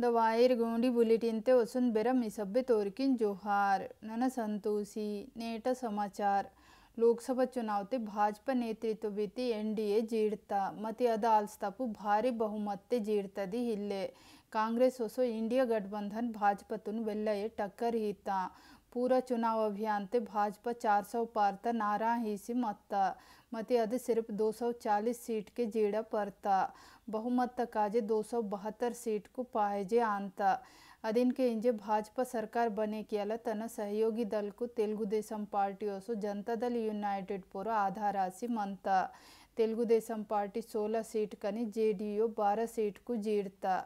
bulletin ಬುಲೆಟಿನ್ತೆ वसुन ಬೆರ ಮಿಸಬ್ಬೆ तोरकिन जोहार none Santoshi नेटा समाचार लोकसभा ते भाजपा नेतृत्व बीति एन डी ए जीड़ता मत अद भारी बहुमत जीड़तदी हिले कांग्रेस वसो इंडिया गठबंधन भाजपा तुन वेल्लये टक्कर हीता पूरा चुनाव अभियान ते भाजपा चार सौ पारता नारा हिसी मत्ता ಮತಿಯಾದ ಸಿರ್ಫ್ दो सौ चालीस सीट के जीड़ा पड़ता बहुमत काजे दो सौ बहत्तर सीट को पाएजे आंता ಅದಿನಕ್ಕೆ ಇಂಜೆ ಭಾಜಪಾ ಸರ್ಕಾರ ಬನೇಕಿಯಲ್ಲ ತನ್ನ ಸಹಯೋಗಿ ದಲ್ಕು ತೆಲುಗುದೇಶಂ ಪಾರ್ಟಿಯೋಸು ಜನತಾದಲ್ ಯುನೈಟೆಡ್ ಪೂರ ಆಧಾರಾಸಿ ಮಂತ ತೆಲುಗುದೇಶಂ ಪಾರ್ಟಿ ಸೋಲ ಸೀಟ್ ಕನಿ ಜೆ ಡಿ ಯು ಬಾರ ಸೀಟ್ಕು ಜೀಡ್ತಾ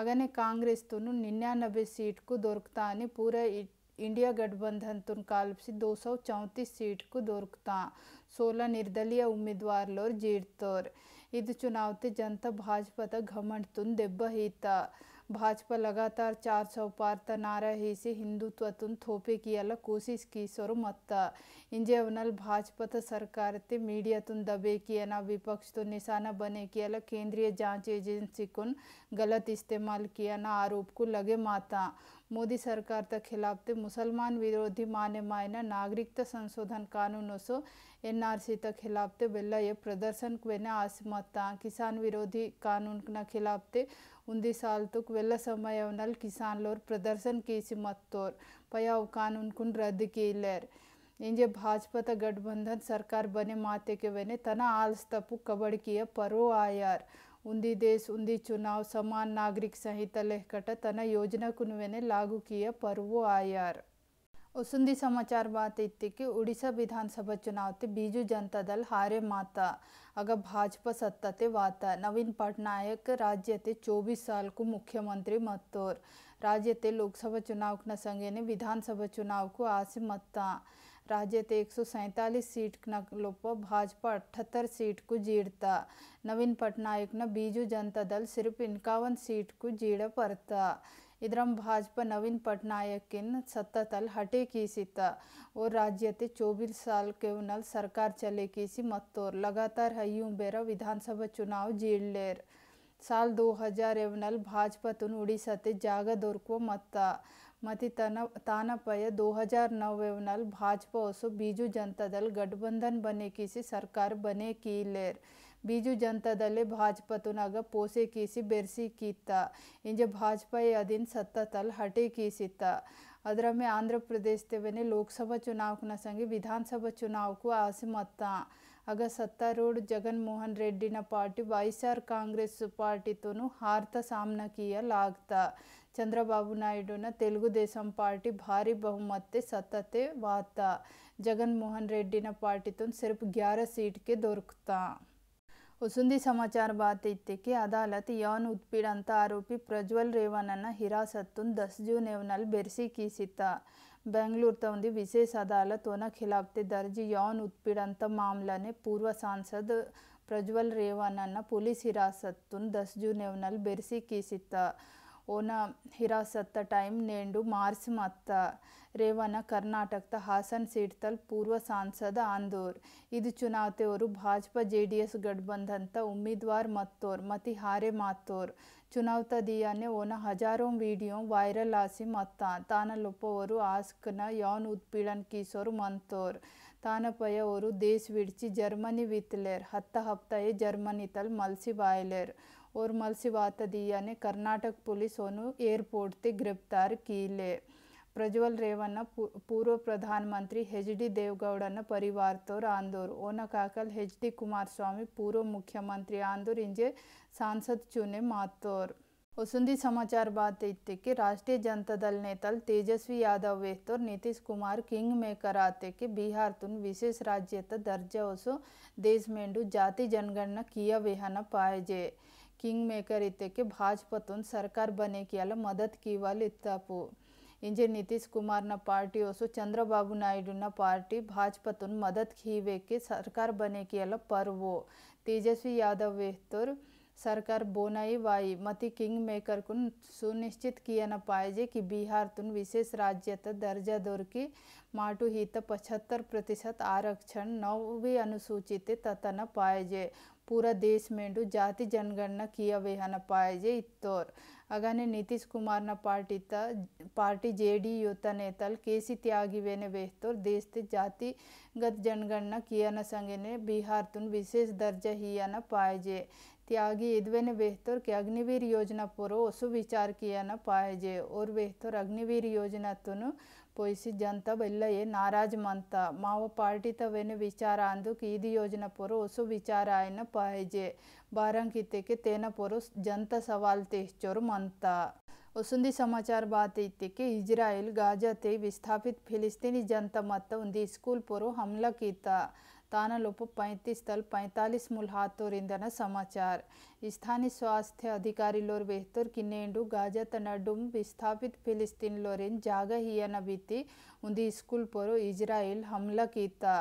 अगने कांग्रेस तो निन्यानबे सीट को दोरकता पूरा इंडिया गठबंधन तुनकाल से दो सौ चौंतीस सीट को दोरकता सोलह ನಿರ್ದಲೀಯ ಉಮೇದ್ವಾರ್ಲೋರ್ ಜೀರ್ತೋರ್ ಇದು ಚುನಾವತೆ जनता भाजपा ಘಮಂಡ್ ತುನ್ ದೆಬ್ಬ ಹೀತ भाजपा लगातार चार सौ पार नारा हेसी हिंदुत्व तुन थोपे कियाला कोशिश की सोर मत्ता इंजे अवनल भाजपा त सरकार ते मीडिया तुन दबे किया ना विपक्ष तो निशाना बने अल केंद्रीय जांच एजेंसी कुन गलत इस्तेमाल किया ना आरोप को लगे माता મોદી સરકાર તક मुसलमान विरोधी માને માયના નાગરિકતા સંશોધન કાનૂન ઓસો एनआरसी खिलाफ खिलाफते बेल ये प्रदर्शन को बेना आसमता किसान विरोधी कानून के खिलाफ खिलाफते उन्दी साल तक वेल्ला समय अवनल किसान लोर प्रदर्शन की तोर पया कानून कुन रद्द की लेर इंजे भाजपा गठबंधन सरकार बने माते के बने तना आलस तपु कबड़ किया परो आयार उन्दी देश उन्दी चुनाव समान नागरिक संहिता लेखट तन योजना लागू किया पर्व आयार उसुंदी समाचार बात इत्तिकी उड़ीसा विधानसभा चुनाव ते बीजू जनता दल हारे माता अगर भाजपा सत्ता ते वाता नवीन पटनायक राज्य ते चौबीस साल को मुख्यमंत्री मत्तोर राज्य ते लोकसभा चुनाव न संगे ने विधानसभा चुनाव को आसे मत्ता राज्य राजद एक सौ सैंतालीस सीट लोप भाजपा अठहत्तर सीट को जीड़ता नवीन पटनायक न बीजू जनता दल सिर्फ इक्यावन सीट को जीड़ पड़ता इधर भाजपा नवीन पटनायक सत्तल हटे कीसित और राज्य चौबीस साल केवल सरकार चले कीसी मत्तोर लगातार हयू बेरा विधानसभा चुनाव लेर साल एवनल भाजपा तुन उड़ीसते जाग दुर्को मत्ता ಮತಿ ತನ ತಾನಪಯ दो हजार नौवेनल भाजपा ओसु बीजू जनता दल गठबंधन बने किसी सरकार बने की लेर बीजू जनता दल भाजपा तुनाग पोसे कीसी बेरसी कीता इंज भाजपा अधीन सत्ता तल हटे कीसीता ಅದರ ಮೇ ಆಂಧ್ರ ಪ್ರದೇಶದವೇ ಲೋಕಸಭಾ ಚುನಾವಣಾ ಸಂಗಿ ವಿಧಾನಸಭಾ ಚುನಾವಕ್ಕೂ ಆಸೆ ಮತ್ತ ಆಗ ಸತ್ತಾರೂಢ ಜಗನ್ಮೋಹನ್ ರೆಡ್ಡಿನ ಪಾರ್ಟಿ ವೈಎಸ್ಆರ್ ಕಾಂಗ್ರೆಸ್ ಪಾರ್ಟಿತೂ ಹಾರ್ತ ಸಾಮನ ಕಿಯಲಾಗ್ತಾ చంద్రబాబు నాయుడున తెలుగుదేశం పార్టీ భారీ బహుమతే సత్తతే వార్త జగన్మోహన్ రెడ్డిన పార్టీతో సెరుపు గ్యార సీట్కే దొరుకుతా ఉసుంది సమాచార ఇత్తికి అదాలత్ యవన్ ఉత్పీడంత ఆరోపి ప్రజ్వల్ రేవణన్న హిరాసత్తు దస్ జూన్ ఎవనల్ బెర్సీ కీసిత బెంగళూరుతో ఉంది విశేష అదాలత్ ఉన ఖిలాబ్తే దర్జీ యవన్ ఉత్పీడంత మామ్లనే పూర్వ సాంసద్ ప్రజ్వల్ రేవణన్న పోలీస్ హిరాసత్తును దస్ జూన్ ఎవనల్ బెర్సీ కీసిత్తా ಓನ ಹಿರಾಸತ್ತ ಟೈಮ್ ನೆಂಡು ಮಾರ್ಸ್ ಮತ್ತ ರೇವನ ಕರ್ನಾಟಕದ ಹಾಸನ್ ಸೀಟ್ತಲ್ ಪೂರ್ವ ಸಾಂಸದ ಆಂದೋರ್ ಇದು ಚುನಾವತೆಯವರು ಭಾಜಪಾ ಜೆ ಡಿ ಎಸ್ ಗಠಬಂಧನ್ತ ಮತ್ತೋರ್ ಮತಿ ಹಾರೆ ಮಾತೋರ್ ಚುನಾವತ ದಿಯಾನೆ ಓನ ಹಜಾರೋ ವಿಡಿಯೋ ವೈರಲ್ ಆಸಿ ಮತ್ತ ಲೊಪ್ಪವರು ಆಸ್ಕ್ನ ಯಾನ್ ಉತ್ಪೀಡನ್ ಕೀಸೋರು ಮಂತೋರ್ ತಾನಪಯ ಅವರು ದೇಶ ವಿಡ್ಚಿ ಜರ್ಮನಿ ವಿತ್ಲೇರ್ ಹತ್ತ ಹಪ್ತಾಯೇ ಜರ್ಮನಿ ತಲ್ ಮಲ್ಸಿ ಬಾಯ್ಲೇರ್ और मलसिवातदीया ने कर्नाटक पुलिस एयरपोर्ट ते गिरफ्तार किए प्रज्वल ರೇವಣ್ಣ पूर्व प्रधानमंत्री ಎಚ್ ಡಿ ದೇವೇಗೌಡನ ಪರಿವಾರದವ್ರು ಆಂದೋರು ಓನ ಕಾಕಲ್ ಎಚ್ ಡಿ ಕುಮಾರಸ್ವಾಮಿ ಪೂರ್ವ ಮುಖ್ಯಮಂತ್ರಿ ಆಂದೋರ್ ಇಂಜೆ सांसद चुने मातोर वसुंधी समाचार बात इतने कि राष्ट्रीय जनता दल नेता तेजस्वी यादव वेहतोर नीतीश कुमार किंग मेकर आते कि बिहार तुन विशेष राज्य दर्जा वसो देश मेंडू जाति जनगणना किया वेहना पाए जे किंग मेकर इतके भाजपत सरकार बने की अल मदत की वालू इंजे नितीश कुमार न पार्टी ओसु चंद्रबाबू नायडू न पार्टी भाजपत मदद की वे की सरकार बने की अल पर्व तेजस्वी यादव वेतुर सरकार बोनाई वाई मति किंग मेकर कुन सुनिश्चित किया न पाए कि बिहार तुन विशेष राज्य दर्जा दौर की माटू हित पचहत्तर प्रतिशत आरक्षण नौवीं अनुसूचित तथा न पाए पूरा देश में जाति जनगणना किया वे हन पाए इतोर अगाने नीतीश कुमार न पार्टी ता पार्टी जेडी योता नेतल केसी त्यागी वे ने बेहतर देश ते जाति गत जनगणना किया न संगे ने बिहार तुन विशेष दर्जा ही या न पाए जे त्यागी इद्वेन बेहतर अग्निवीर योजना पोरो ओसु विचार किया न पाएजे और बेहतर अग्निवीर योजना तुनु पोसी जनता बेल्ल ये नाराज मानता माव पार्टी तवेन तो विचार अंदुक इदि योजना पोरो ओसु विचार आयन पाएजे बारंकिते के तेना पोरो जनता सवाल तेश्चोर मानता उसुंदी समाचार बात इतने कि इजराइल गाजा ते विस्थापित फिलिस्तीनी जनता मत उन्दी स्कूल पोरो हमला कीता तानालोप पैंतीस तल पैंतालीस मुल्हातोरिंदन समाचार स्थानीय स्वास्थ्य अधिकारी लोर बेहतर की नेंडु गाजा तनाडुम विस्थापित फिलिस्तीन लोरेन जागा हिया उन्दी स्कूल पर इजराइल हमला कीता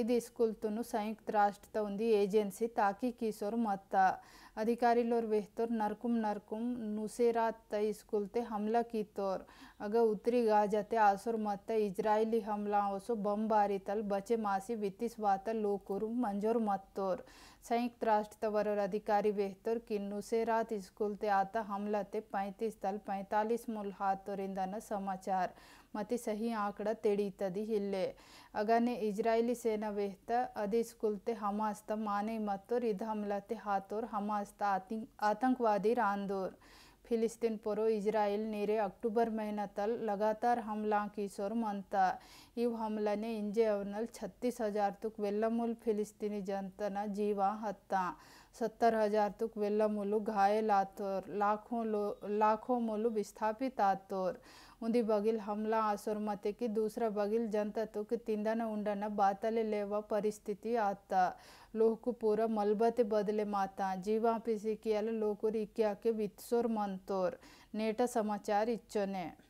ఇది స్కూల్తోను సంయుక్త రాష్ట్రతో ఉంది ఏజెన్సీ తాకి కిషోర్ మత్త అధికారిలోర్ వెహ్తోర్ నర్కుం నర్కుం నుసేరాత్త స్కూల్తే హమ్లా కీతోర్ అగ ఉత్తరి గాజతే ఆసుర్ మత్త ఇజ్రాయిలి హమ్లా ఓసో బంబారితల్ బచే మాసి విత్తిస్ వాత లోకురు మంజోర్ మత్తోర్ సంయుక్త రాష్ట్రత వరోర్ అధికారి వెహ్తోర్ కి నుసేరాత్ స్కూల్తే ఆత హమ్లతే పైతీస్ తల్ పైతాలిస్ ముల్ హాతోరిందన్న సమాచారం ಮತಿ सही ಆಕಡ ತೆಡೀತದಿ ಹಿಲ್ಲೆ ಅಗನೆ ಇಜ್ರಾಯೇಲಿ ಸೇನಾ ವೇಹ್ತ ಅದಿಸ್ ಕುಲ್ತೆ ಹಮಾಸ್ತ ಮಾನೆ ಮತ್ತೋರ್ ಇದ ಹಮ್ಲತೆ ಹಾತೋರ್ आतंकवादी ಆತಿ ಆತಂಕವಾದಿ ರಾಂದೋರ್ फिलिस्तीन परो इजराइल नेरे अक्टूबर महीना तल लगातार हमला किशोर मनता इव हमलाने इंजे अवनल छत्तीस हजार तुक वेल्लमूल फिलिस्तीनी जनतना जीवा हत्ता सत्तर हजार तुक वेल्लमूलू घायल आतोर लाखों लो लाखों मोलू विस्थापित आतोर उंदी बगील हमला असुरमति की दूसरा बगील जनता तुक तिंदन उंडन बातले लेवा परिस्थिति आता लोहकुपुर मलबते बदले माता जीवापिशिकल लोकुर इक्या के वित्सोर मंतोर नेटा समाचार इच्छने